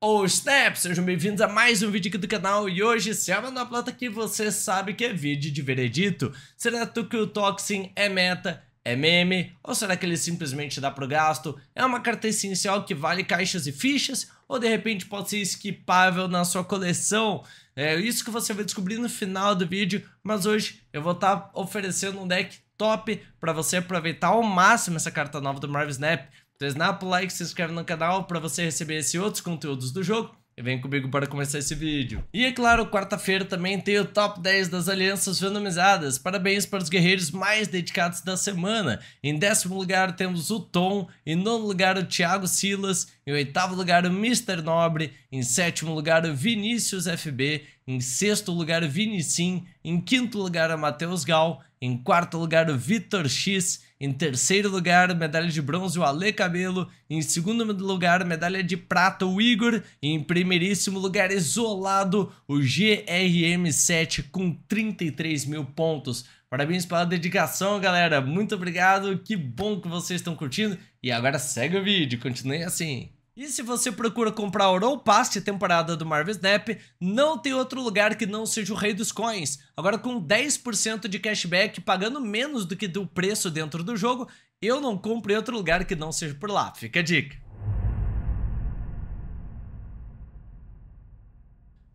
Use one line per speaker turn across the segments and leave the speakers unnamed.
Os oh, Snap, sejam bem-vindos a mais um vídeo aqui do canal e hoje se chama é na planta que você sabe que é vídeo de veredito. Será que o Toxin é meta, é meme ou será que ele simplesmente dá pro gasto? É uma carta essencial que vale caixas e fichas ou de repente pode ser esquipável na sua coleção? É isso que você vai descobrir no final do vídeo, mas hoje eu vou estar tá oferecendo um deck top para você aproveitar ao máximo essa carta nova do Marvel Snap. Desnapa o like, se inscreve no canal para você receber esses outros conteúdos do jogo. E vem comigo para começar esse vídeo. E é claro, quarta-feira também tem o Top 10 das alianças venomizadas. Parabéns para os guerreiros mais dedicados da semana. Em décimo lugar temos o Tom, em nono lugar o Thiago Silas, em oitavo lugar o Mr. Nobre, em sétimo lugar o Vinícius FB, em sexto lugar o Vinicim, em quinto lugar o Matheus Gal, em quarto lugar o Vitor X, em terceiro lugar, medalha de bronze, o Ale Cabelo. Em segundo lugar, medalha de prata, o Igor. E em primeiríssimo lugar, isolado, o GRM7 com 33 mil pontos. Parabéns pela dedicação, galera. Muito obrigado. Que bom que vocês estão curtindo. E agora segue o vídeo. Continue assim. E se você procura comprar Oral Pass temporada do Marvel Snap, não tem outro lugar que não seja o Rei dos Coins. Agora com 10% de cashback, pagando menos do que do preço dentro do jogo, eu não compro em outro lugar que não seja por lá. Fica a dica.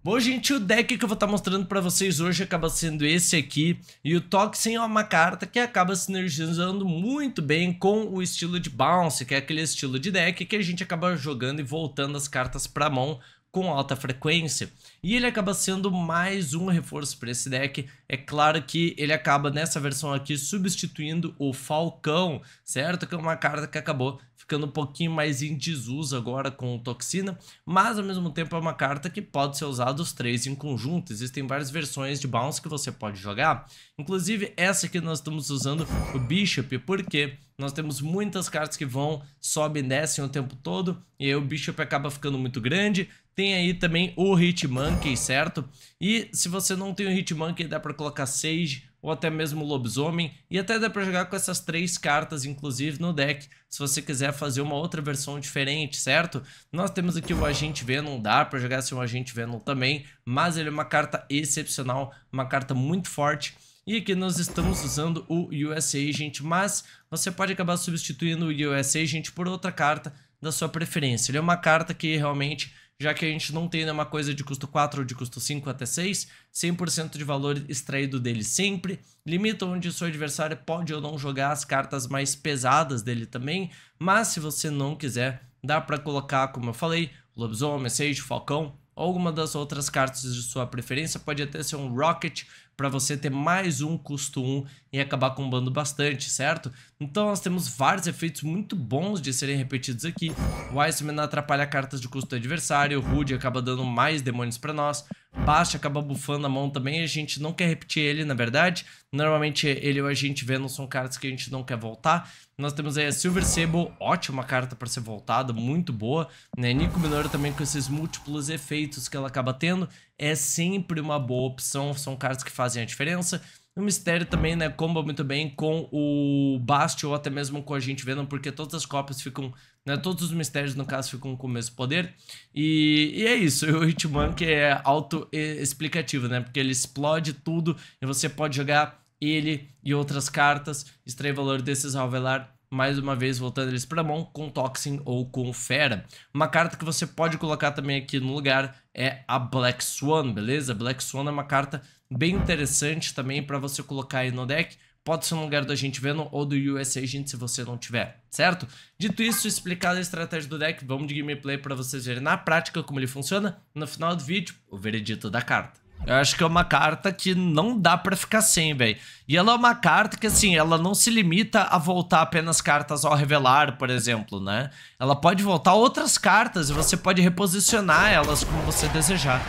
Bom, gente, o deck que eu vou estar tá mostrando para vocês hoje acaba sendo esse aqui, e o Toxin é uma carta que acaba sinergizando muito bem com o estilo de Bounce, que é aquele estilo de deck que a gente acaba jogando e voltando as cartas para mão com alta frequência. E ele acaba sendo mais um reforço para esse deck. É claro que ele acaba nessa versão aqui substituindo o Falcão, certo? Que é uma carta que acabou ficando um pouquinho mais em desuso agora com Toxina, mas ao mesmo tempo é uma carta que pode ser usada os três em conjunto. Existem várias versões de Bounce que você pode jogar, inclusive essa que nós estamos usando, o Bishop, porque nós temos muitas cartas que vão, sobem e descem o tempo todo, e aí o Bishop acaba ficando muito grande. Tem aí também o Hitmonkey, certo? E se você não tem o Hitmonkey, dá para colocar Sage ou até mesmo lobisomem, e até dá para jogar com essas três cartas, inclusive, no deck, se você quiser fazer uma outra versão diferente, certo? Nós temos aqui o Agente Venom, dá para jogar se assim, o Agente Venom também, mas ele é uma carta excepcional, uma carta muito forte, e aqui nós estamos usando o USA Agent, mas você pode acabar substituindo o USA Agent por outra carta da sua preferência. Ele é uma carta que realmente já que a gente não tem nenhuma coisa de custo 4 ou de custo 5 até 6, 100% de valor extraído dele sempre, limita onde o seu adversário pode ou não jogar as cartas mais pesadas dele também, mas se você não quiser, dá para colocar, como eu falei, lobisomem, sage, falcão, ou alguma das outras cartas de sua preferência. Pode até ser um Rocket para você ter mais um custo 1 e acabar combando bastante, certo? Então nós temos vários efeitos muito bons de serem repetidos aqui. O Iceman atrapalha cartas de custo do adversário, o Rude acaba dando mais demônios para nós, bate, acaba bufando a mão também, a gente não quer repetir ele, na verdade. Normalmente ele ou a gente vendo são cartas que a gente não quer voltar. Nós temos aí a Silver Sable, ótima carta para ser voltada, muito boa. Né? Nico Minor também com esses múltiplos efeitos que ela acaba tendo, é sempre uma boa opção, são cartas que fazem a diferença. O Mistério também, né, comba muito bem com o Bast ou até mesmo com a gente Venom, porque todas as cópias ficam, né, todos os mistérios, no caso, ficam com o mesmo poder. E, e é isso, o que é auto-explicativo, né, porque ele explode tudo e você pode jogar ele e outras cartas, extrair valor desses Alvelar mais uma vez voltando eles para mão com Toxin ou com Fera. Uma carta que você pode colocar também aqui no lugar é a Black Swan, beleza? Black Swan é uma carta bem interessante também para você colocar aí no deck. Pode ser um lugar do Agente vendo ou do US Agent se você não tiver, certo? Dito isso, explicada a estratégia do deck, vamos de gameplay para vocês verem na prática como ele funciona. No final do vídeo, o veredito da carta. Eu acho que é uma carta que não dá pra ficar sem, velho. E ela é uma carta que, assim, ela não se limita a voltar apenas cartas ao revelar, por exemplo, né? Ela pode voltar outras cartas e você pode reposicionar elas como você desejar.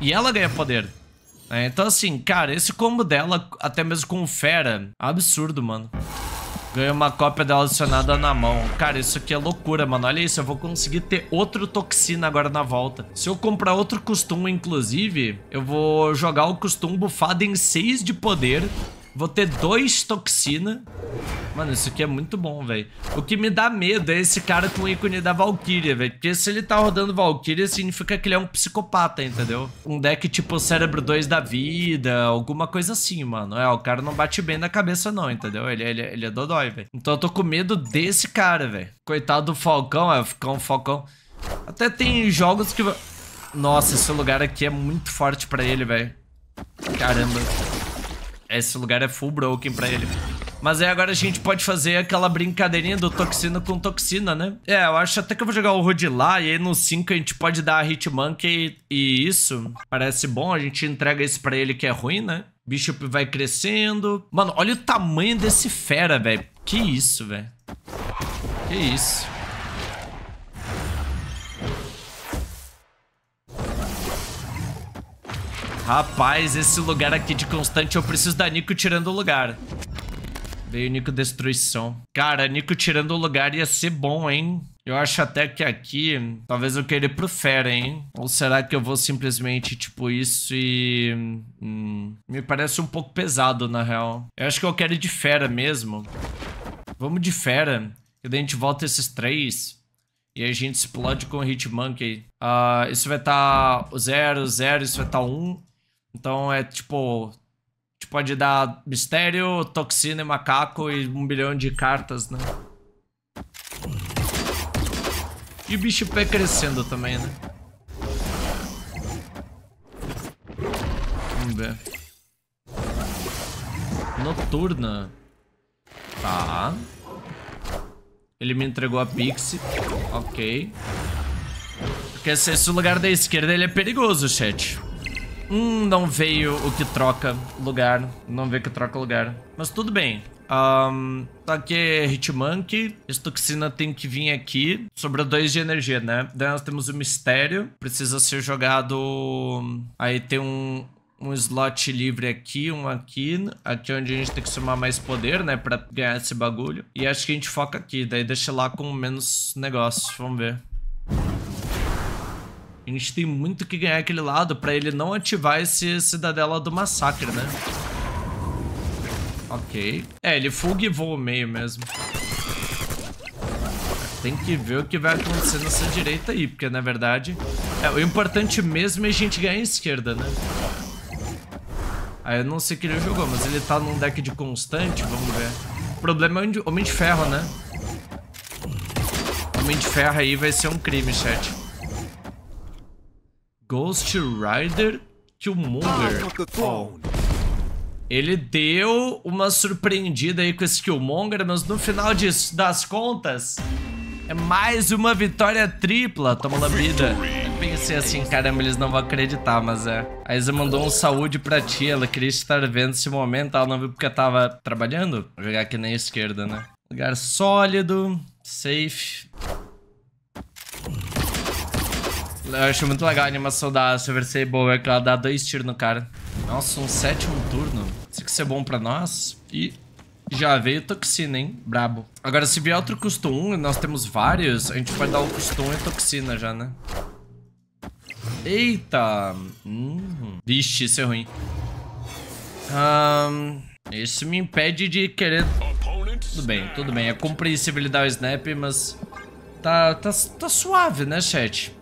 E ela ganha poder. É, então assim, cara, esse combo dela, até mesmo com o Fera, absurdo, mano. Ganhei uma cópia dela adicionada na mão. Cara, isso aqui é loucura, mano. Olha isso, eu vou conseguir ter outro Toxina agora na volta. Se eu comprar outro costume, inclusive, eu vou jogar o costume bufado em 6 de poder Vou ter dois toxina. Mano, isso aqui é muito bom, velho. O que me dá medo é esse cara com o ícone da Valkyria, velho. Porque se ele tá rodando Valkyria, significa que ele é um psicopata, entendeu? Um deck tipo Cérebro 2 da vida, alguma coisa assim, mano. É, o cara não bate bem na cabeça não, entendeu? Ele, ele, ele é dodói, velho. Então eu tô com medo desse cara, velho. Coitado do Falcão, é, Falcão, Falcão. Até tem jogos que... Nossa, esse lugar aqui é muito forte pra ele, velho. Caramba esse lugar é full broken pra ele. Mas aí agora a gente pode fazer aquela brincadeirinha do toxina com toxina, né? É, eu acho até que eu vou jogar o Hood lá e aí no 5 a gente pode dar a Hitmonkey e isso. Parece bom, a gente entrega isso pra ele que é ruim, né? Bishop vai crescendo. Mano, olha o tamanho desse fera, velho. Que isso, velho. Que isso. Rapaz, esse lugar aqui de constante, eu preciso da Nico tirando o lugar. Veio Nico Destruição. Cara, Nico tirando o lugar ia ser bom, hein? Eu acho até que aqui, talvez eu queira ir pro Fera, hein? Ou será que eu vou simplesmente, tipo, isso e... Hum, me parece um pouco pesado, na real. Eu acho que eu quero ir de Fera mesmo. Vamos de Fera. E daí a gente volta esses três. E a gente explode com o Hitmonkey. Uh, isso vai estar tá 0, 0, isso vai estar tá 1. Um. Então é tipo. Tipo, pode dar mistério, toxina e macaco e um bilhão de cartas, né? E o bicho pé crescendo também, né? Vamos ver. Noturna. Tá. Ele me entregou a Pixie. Ok. Porque se esse lugar da esquerda ele é perigoso, chat. Hum, não veio o que troca lugar. Não veio o que troca lugar. Mas tudo bem. Um, tá aqui Hitmonkey. Estuxina tem que vir aqui. Sobrou dois de energia, né? Daí nós temos o Mistério. Precisa ser jogado... Aí tem um, um slot livre aqui, um aqui. Aqui é onde a gente tem que somar mais poder, né? Pra ganhar esse bagulho. E acho que a gente foca aqui. Daí deixa lá com menos negócio. Vamos ver. A gente tem muito que ganhar aquele lado pra ele não ativar esse Cidadela do Massacre, né? Ok. É, ele fugue e voa meio mesmo. Tem que ver o que vai acontecer nessa direita aí, porque na verdade... É, o importante mesmo é a gente ganhar a esquerda, né? Aí ah, eu não sei que ele jogou, mas ele tá num deck de constante, vamos ver. O problema é o Homem de Ferro, né? O Homem de Ferro aí vai ser um crime, chat. Ghost Rider Killmonger. Ah, Ele deu uma surpreendida aí com esse Killmonger, mas no final de, das contas, é mais uma vitória tripla. Toma vida. Eu pensei é assim, caramba, eles não vão acreditar, mas é. A Isa mandou um saúde pra ti, ela queria estar vendo esse momento, ela não viu porque tava trabalhando. Vou jogar aqui na esquerda, né? Lugar sólido, safe. Eu acho muito legal a animação da Silver Sable, é que ela dá dois tiros no cara. Nossa, um sétimo turno. Isso que ser é bom pra nós. E já veio toxina, hein? Brabo. Agora, se vier outro custo 1 e nós temos vários, a gente pode dar o custo 1 e toxina já, né? Eita! Hum. Vixe, isso é ruim. Um, isso me impede de querer... Tudo bem, tudo bem. É compreensível dar o snap, mas... Tá, tá, tá suave, né, chat?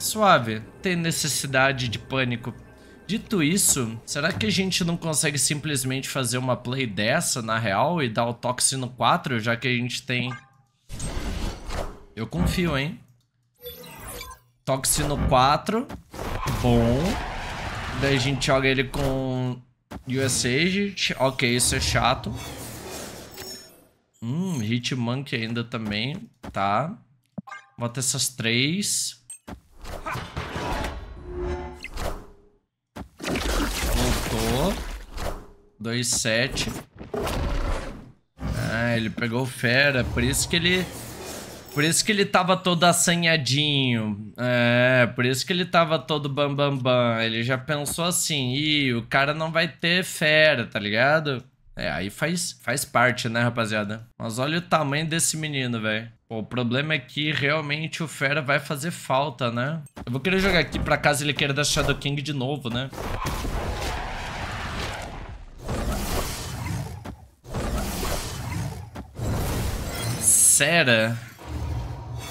Suave, tem necessidade de pânico. Dito isso, será que a gente não consegue simplesmente fazer uma play dessa, na real, e dar o Toxino 4, já que a gente tem... Eu confio, hein? Toxino 4. Bom. Daí a gente joga ele com US Agent. Ok, isso é chato. Hum, Hitmonkey ainda também. Tá. Bota essas três. 2,7. Ah, ele pegou fera, por isso que ele... Por isso que ele tava todo assanhadinho. É, por isso que ele tava todo bambambam. Bam, bam. Ele já pensou assim, ih, o cara não vai ter fera, tá ligado? É, aí faz, faz parte, né, rapaziada? Mas olha o tamanho desse menino, velho. O problema é que realmente o Fera vai fazer falta, né? Eu vou querer jogar aqui pra caso ele queira dar Shadow King de novo, né? Sincera.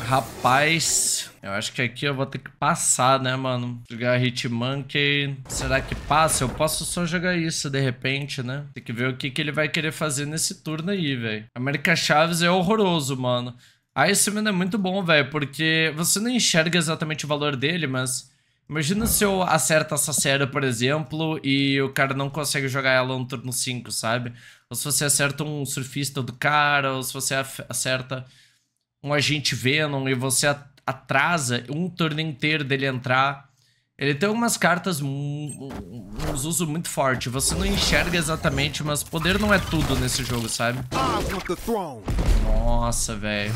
Rapaz, eu acho que aqui eu vou ter que passar, né, mano? Jogar Hitmonkey. Será que passa? Eu posso só jogar isso de repente, né? Tem que ver o que, que ele vai querer fazer nesse turno aí, velho. América Chaves é horroroso, mano. Ah, esse menino é muito bom, velho, porque você não enxerga exatamente o valor dele, mas Imagina se eu acerto essa série, por exemplo, e o cara não consegue jogar ela no turno 5, sabe? Ou se você acerta um surfista do cara, ou se você acerta um agente Venom e você atrasa um turno inteiro dele entrar. Ele tem algumas cartas, uns uso muito forte. Você não enxerga exatamente, mas poder não é tudo nesse jogo, sabe? Ah, Nossa, velho.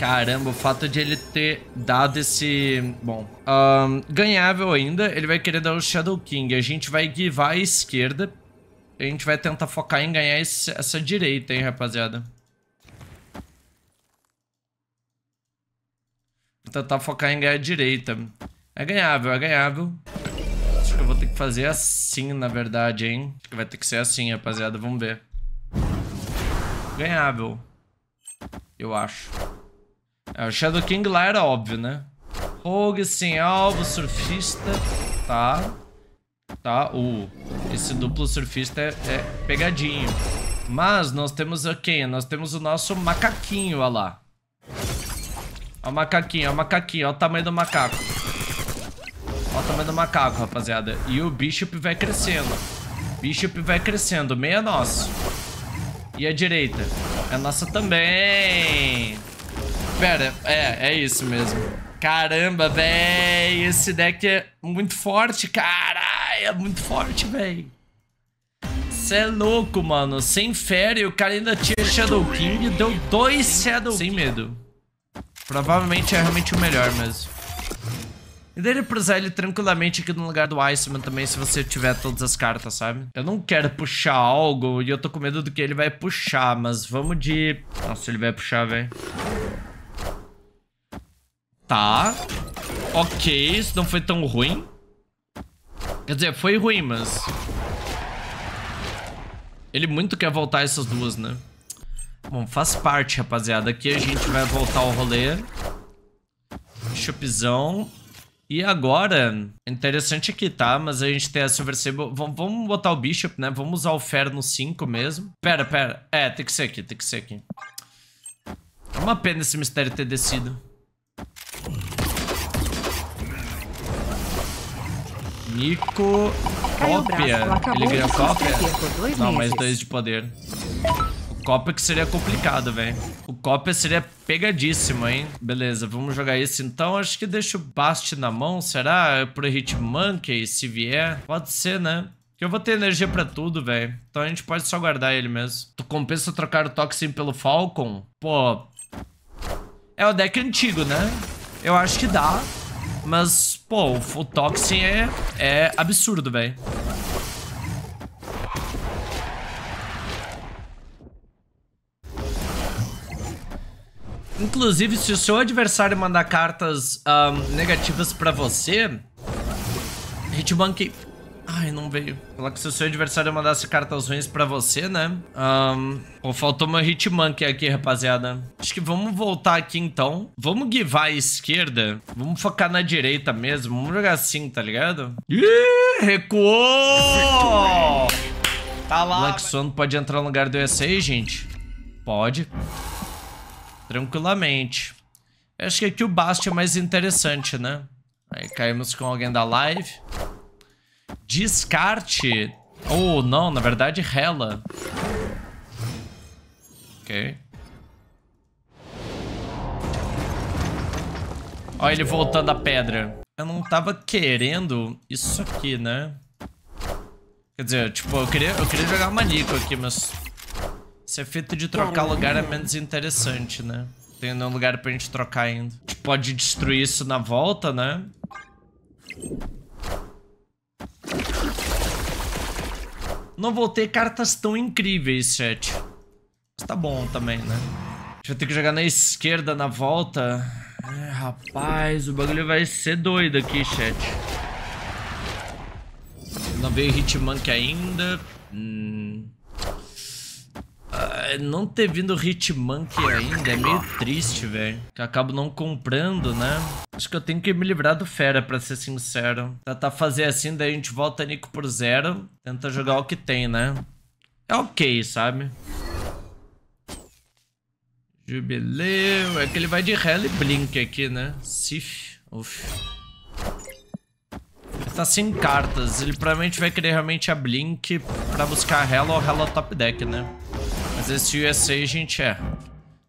Caramba, o fato de ele ter dado esse... Bom, um, ganhável ainda, ele vai querer dar o Shadow King. A gente vai guivar a esquerda. A gente vai tentar focar em ganhar esse, essa direita, hein, rapaziada. Vou tentar focar em ganhar a direita. É ganhável, é ganhável. Acho que eu vou ter que fazer assim, na verdade, hein. Acho que vai ter que ser assim, rapaziada. Vamos ver. Ganhável. Eu acho. É, o Shadow King lá era óbvio, né? Rogue, sem alvo, surfista. Tá. Tá. Uh, esse duplo surfista é, é pegadinho. Mas nós temos o quem? Nós temos o nosso macaquinho, olha lá. Olha o macaquinho, olha o macaquinho, olha o tamanho do macaco. Olha o tamanho do macaco, rapaziada. E o Bishop vai crescendo. Bishop vai crescendo, meia é nosso. E a direita? É nossa também. Pera, é, é isso mesmo. Caramba, véi, esse deck é muito forte, caralho, é muito forte, véi. Cê é louco, mano. Sem férias, o cara ainda tinha Shadow King, deu dois Shadow Sem medo. Provavelmente é realmente o melhor mesmo. E daí pra usar ele tranquilamente aqui no lugar do Iceman também, se você tiver todas as cartas, sabe? Eu não quero puxar algo e eu tô com medo do que ele vai puxar, mas vamos de... Nossa, ele vai puxar, velho. Tá. Ok, isso não foi tão ruim. Quer dizer, foi ruim, mas... Ele muito quer voltar essas duas, né? Bom, faz parte, rapaziada. Aqui a gente vai voltar ao rolê. Chupizão. E agora, interessante aqui, tá? Mas a gente tem a Silver Sable. vamos botar o Bishop, né? Vamos usar o Fer no 5 mesmo. Pera, pera. É, tem que ser aqui, tem que ser aqui. É uma pena esse mistério ter descido. Nico. Cópia. Ele ganhou cópia? Não, meses. mais dois de poder. O cópia que seria complicado, velho. O cópia seria pegadíssimo, hein? Beleza, vamos jogar esse então. Acho que deixa o Bast na mão, será? É pro Monkey, se vier. Pode ser, né? Que eu vou ter energia pra tudo, velho. Então a gente pode só guardar ele mesmo. Tu compensa trocar o Toxin pelo Falcon? Pô, é o deck antigo, né? Eu acho que dá. Mas, pô, o Toxin é, é absurdo, velho. Inclusive, se o seu adversário mandar cartas um, negativas pra você, Hitbank Ai, não veio. Falar que se o seu adversário mandasse cartas ruins pra você, né? Um, pô, faltou meu Hitmonkey aqui, rapaziada. Acho que vamos voltar aqui, então. Vamos guivar a esquerda. Vamos focar na direita mesmo. Vamos jogar assim, tá ligado? Ih, recuou! Tá lá. Black Swan pode entrar no lugar do ESA, gente? Pode. Tranquilamente. Eu acho que aqui o Bast é mais interessante, né? Aí caímos com alguém da live. Descarte. Ou oh, não, na verdade, rela. Ok. Olha ele voltando a pedra. Eu não tava querendo isso aqui, né? Quer dizer, tipo, eu queria, eu queria jogar manico aqui, mas... Esse efeito de trocar lugar é menos interessante, né? Tem nenhum lugar pra gente trocar ainda. A gente pode destruir isso na volta, né? Não vou ter cartas tão incríveis, chat. Mas tá bom também, né? Deixa eu ter que jogar na esquerda na volta. É, rapaz, o bagulho vai ser doido aqui, chat. Não veio Hitmonk ainda. Hum não ter vindo Hitmonkey ainda é meio triste, velho. Que eu acabo não comprando, né? Acho que eu tenho que me livrar do Fera, pra ser sincero. Tentar tá fazer assim, daí a gente volta Nico por zero. Tenta jogar o que tem, né? É ok, sabe? Jubileu. É que ele vai de e Blink aqui, né? Sif. Uf. Ele tá sem cartas. Ele provavelmente vai querer realmente a Blink pra buscar a Hell ou Hell Top Deck, né? esse USA a gente é.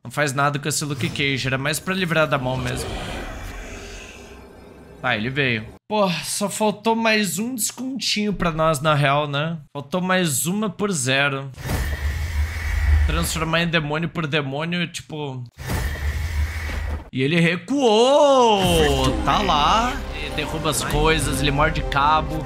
Não faz nada com esse Luke Cage, era mais pra livrar da mão mesmo. Tá, ele veio. Pô, só faltou mais um descontinho pra nós, na real, né? Faltou mais uma por zero. Transformar em demônio por demônio, tipo... E ele recuou! Tá lá, ele derruba as coisas, ele morde cabo.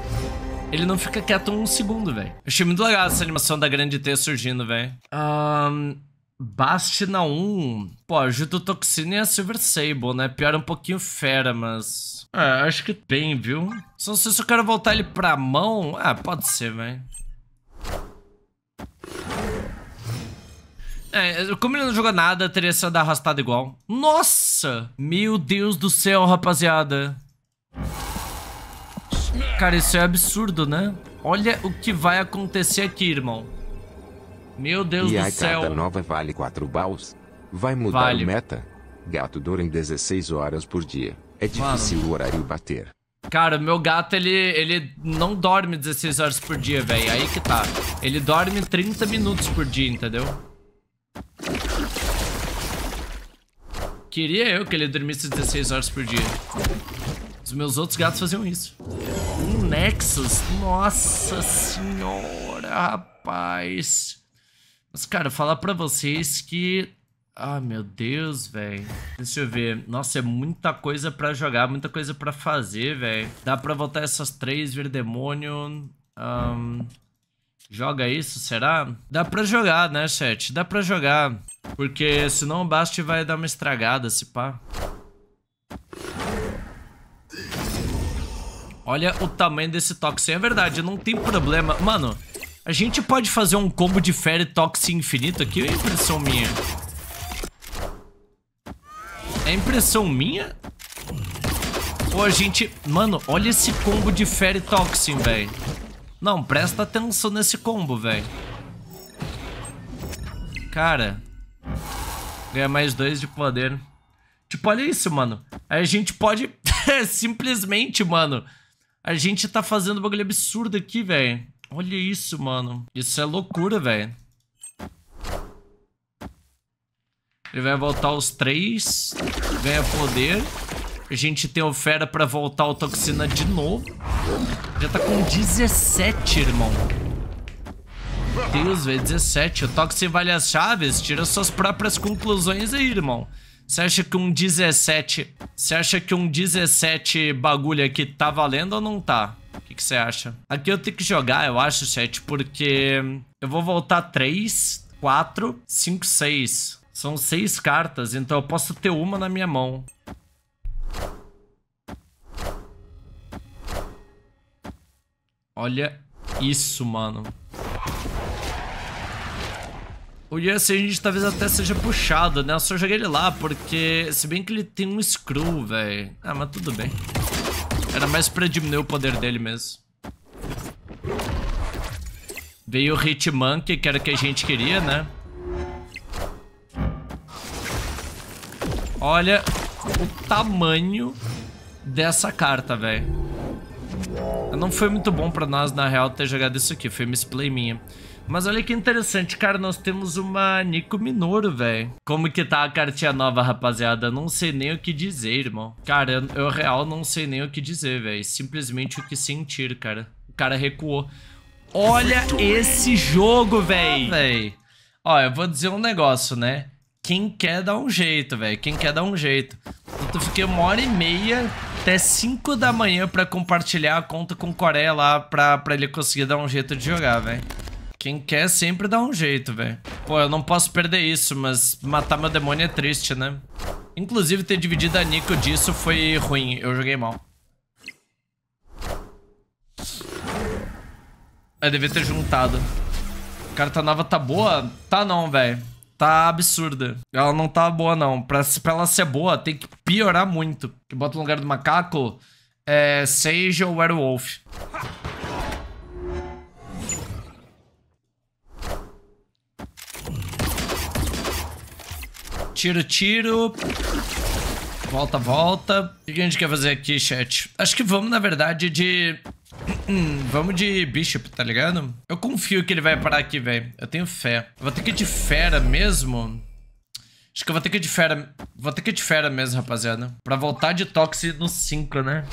Ele não fica quieto um segundo, velho. achei muito legal essa animação da grande T surgindo, velho. Ahn... Um... na 1. Pô, o Judotoxina e a Silver Sable, né? Pior um pouquinho fera, mas. É, acho que tem, viu? Só não sei se eu quero voltar ele pra mão. Ah, pode ser, velho. É, como ele não jogou nada, teria sido arrastado igual. Nossa! Meu Deus do céu, rapaziada. Cara, isso é absurdo, né? Olha o que vai acontecer aqui, irmão. Meu Deus e do céu. E nova vale 4 baús? Vai mudar vale. o meta? Gato dura em 16 horas por dia. É difícil Mano. o horário bater. Cara, meu gato, ele, ele não dorme 16 horas por dia, velho. Aí que tá. Ele dorme 30 minutos por dia, entendeu? Queria eu que ele dormisse 16 horas por dia. Os meus outros gatos faziam isso. Um Nexus. Nossa senhora, rapaz. Mas, cara, falar pra vocês que... Ah, meu Deus, velho. Deixa eu ver. Nossa, é muita coisa pra jogar, muita coisa pra fazer, velho. Dá pra voltar essas três, vir demônio. Um, joga isso, será? Dá pra jogar, né, chat? Dá pra jogar. Porque senão o Bast vai dar uma estragada, se pá. Olha o tamanho desse Toxin. É verdade, não tem problema. Mano, a gente pode fazer um combo de Fairy Toxin infinito aqui? É impressão minha. É impressão minha? Ou a gente... Mano, olha esse combo de Fairy Toxin, velho. Não, presta atenção nesse combo, velho. Cara. Ganha mais dois de poder. Tipo, olha isso, mano. A gente pode Simplesmente, mano. A gente tá fazendo um bagulho absurdo aqui, velho. Olha isso, mano. Isso é loucura, velho. Ele vai voltar os três. Ganha poder. A gente tem o Fera pra voltar o Toxina de novo. Já tá com 17, irmão. Meu Deus, velho, 17. O Toxin vale as chaves, tira suas próprias conclusões aí, irmão. Você acha que um 17... Você acha que um 17 bagulho aqui tá valendo ou não tá? O que, você acha? Aqui eu tenho que jogar, eu acho, chat, porque... Eu vou voltar 3, 4, 5, 6. São 6 cartas, então eu posso ter uma na minha mão. Olha isso, mano. O ser, a gente talvez até seja puxado, né? Eu só joguei ele lá, porque... Se bem que ele tem um screw, velho. Ah, mas tudo bem. Era mais pra diminuir o poder dele mesmo. Veio o Hitmonkey, que era o que a gente queria, né? Olha o tamanho dessa carta, velho. Não foi muito bom pra nós, na real, ter jogado isso aqui. Foi misplay minha. Mas olha que interessante, cara, nós temos uma Nico Minoro, velho. Como que tá a cartinha nova, rapaziada? Não sei nem o que dizer, irmão. Cara, eu, eu real não sei nem o que dizer, velho. Simplesmente o que sentir, cara. O cara recuou. Olha esse jogo, velho. Ó, eu vou dizer um negócio, né? Quem quer dar um jeito, velho. Quem quer dar um jeito. Então, eu fiquei uma hora e meia até 5 da manhã pra compartilhar a conta com o Coreia lá pra, pra ele conseguir dar um jeito de jogar, velho. Quem quer sempre dá um jeito, velho. Pô, eu não posso perder isso, mas matar meu demônio é triste, né? Inclusive, ter dividido a Nico disso foi ruim. Eu joguei mal. Eu devia ter juntado. Carta nova tá boa? Tá não, velho tá absurda. Ela não tá boa, não. Pra, pra ela ser boa, tem que piorar muito. Que bota no lugar do macaco é Sage ou Werewolf. Tiro, tiro. Volta, volta. O que a gente quer fazer aqui, chat? Acho que vamos, na verdade, de... vamos de Bishop, tá ligado? Eu confio que ele vai parar aqui, velho. Eu tenho fé. Eu vou ter que ir de fera mesmo. Acho que eu vou ter que ir de fera... Vou ter que ir de fera mesmo, rapaziada. Pra voltar de Toxi no 5, né?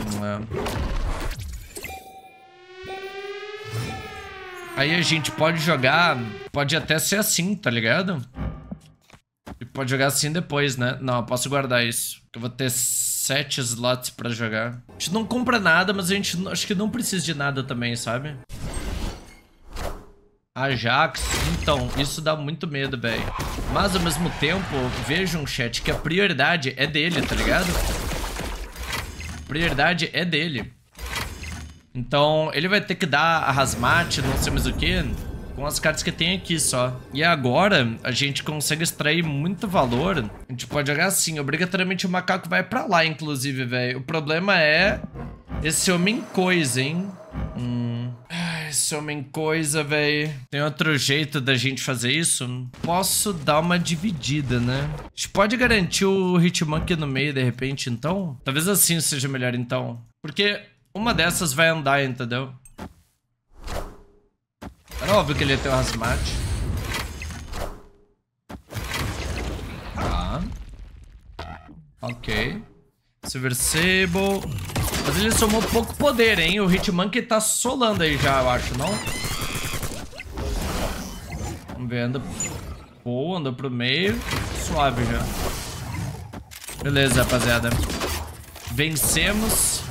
Vamos lá. Aí a gente pode jogar, pode até ser assim, tá ligado? E pode jogar assim depois, né? Não, eu posso guardar isso. Eu vou ter sete slots pra jogar. A gente não compra nada, mas a gente acho que não precisa de nada também, sabe? Ajax, então, isso dá muito medo, velho. Mas ao mesmo tempo, vejam, chat, que a prioridade é dele, tá ligado? A prioridade é dele. Então, ele vai ter que dar a hazmat, não sei mais o que, com as cartas que tem aqui só. E agora, a gente consegue extrair muito valor. A gente pode jogar assim, obrigatoriamente o macaco vai pra lá, inclusive, velho. O problema é esse homem coisa, hein? Hum... Ah, esse homem coisa, velho. Tem outro jeito da gente fazer isso? Posso dar uma dividida, né? A gente pode garantir o Hitmonkey no meio, de repente, então? Talvez assim seja melhor, então. Porque uma dessas vai andar, entendeu? Era óbvio que ele ia ter o um hazmat. Tá. Ok. Silver Sable. Mas ele somou pouco poder, hein? O Hitman que tá solando aí já, eu acho, não? Vamos ver, anda... Boa, andou pro meio. Suave já. Beleza, rapaziada. Vencemos.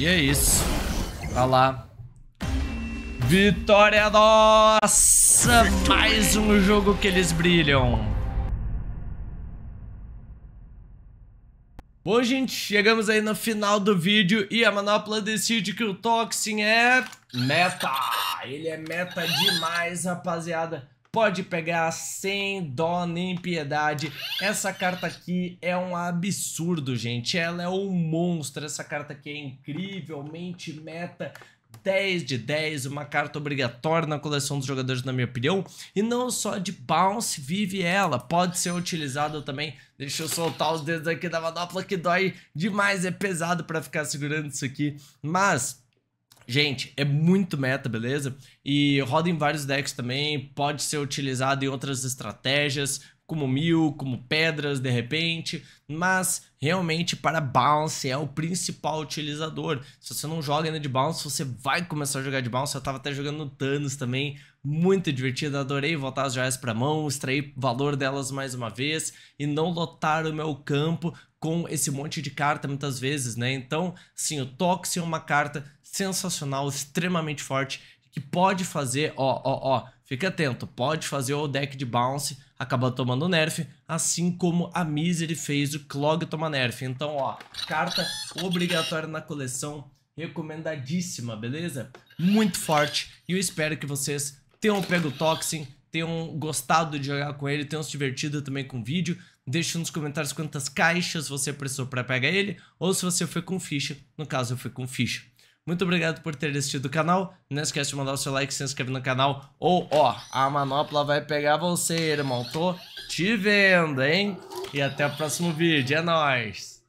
E é isso. Tá lá. Vitória nossa! Mais um jogo que eles brilham. Bom, gente, chegamos aí no final do vídeo e a Manopla decide que o Toxin é meta. Ele é meta demais, rapaziada. Pode pegar sem dó nem piedade. Essa carta aqui é um absurdo, gente. Ela é um monstro. Essa carta aqui é incrivelmente meta. 10 de 10, uma carta obrigatória na coleção dos jogadores, na minha opinião. E não só de bounce vive ela, pode ser utilizada também. Deixa eu soltar os dedos aqui da manopla que dói demais, é pesado para ficar segurando isso aqui. Mas Gente, é muito meta, beleza? E roda em vários decks também, pode ser utilizado em outras estratégias, como mil, como pedras de repente, mas realmente para bounce é o principal utilizador. Se você não joga ainda de bounce, você vai começar a jogar de bounce. Eu estava até jogando no Thanos também, muito divertido, adorei voltar as joias para mão, extrair valor delas mais uma vez e não lotar o meu campo com esse monte de carta muitas vezes, né? Então, sim, o Toxin é uma carta sensacional, extremamente forte, que pode fazer, ó, ó, ó, fica atento, pode fazer o deck de bounce acabar tomando nerf, assim como a Misery fez o Clog tomar nerf. Então, ó, carta obrigatória na coleção, recomendadíssima, beleza? Muito forte e eu espero que vocês tenham pego o Toxin, tenham gostado de jogar com ele, tenham se divertido também com o vídeo. Deixe nos comentários quantas caixas você precisou para pegar ele ou se você foi com ficha. No caso, eu fui com ficha. Muito obrigado por ter assistido o canal. Não esquece de mandar o seu like, se inscrever no canal. Ou, ó, a manopla vai pegar você, irmão. Tô te vendo, hein? E até o próximo vídeo. É nóis!